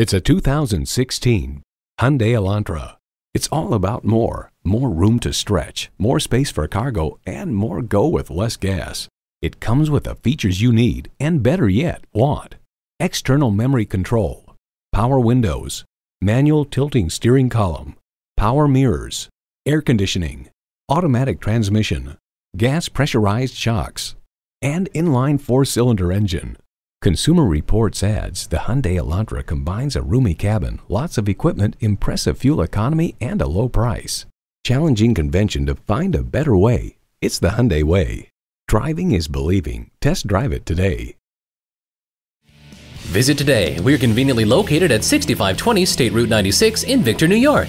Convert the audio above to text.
It's a 2016 Hyundai Elantra. It's all about more. More room to stretch, more space for cargo, and more go with less gas. It comes with the features you need, and better yet, want. External memory control, power windows, manual tilting steering column, power mirrors, air conditioning, automatic transmission, gas pressurized shocks, and inline four-cylinder engine. Consumer Reports adds the Hyundai Elantra combines a roomy cabin, lots of equipment, impressive fuel economy, and a low price. Challenging convention to find a better way. It's the Hyundai way. Driving is believing. Test drive it today. Visit today. We're conveniently located at 6520 State Route 96 in Victor, New York.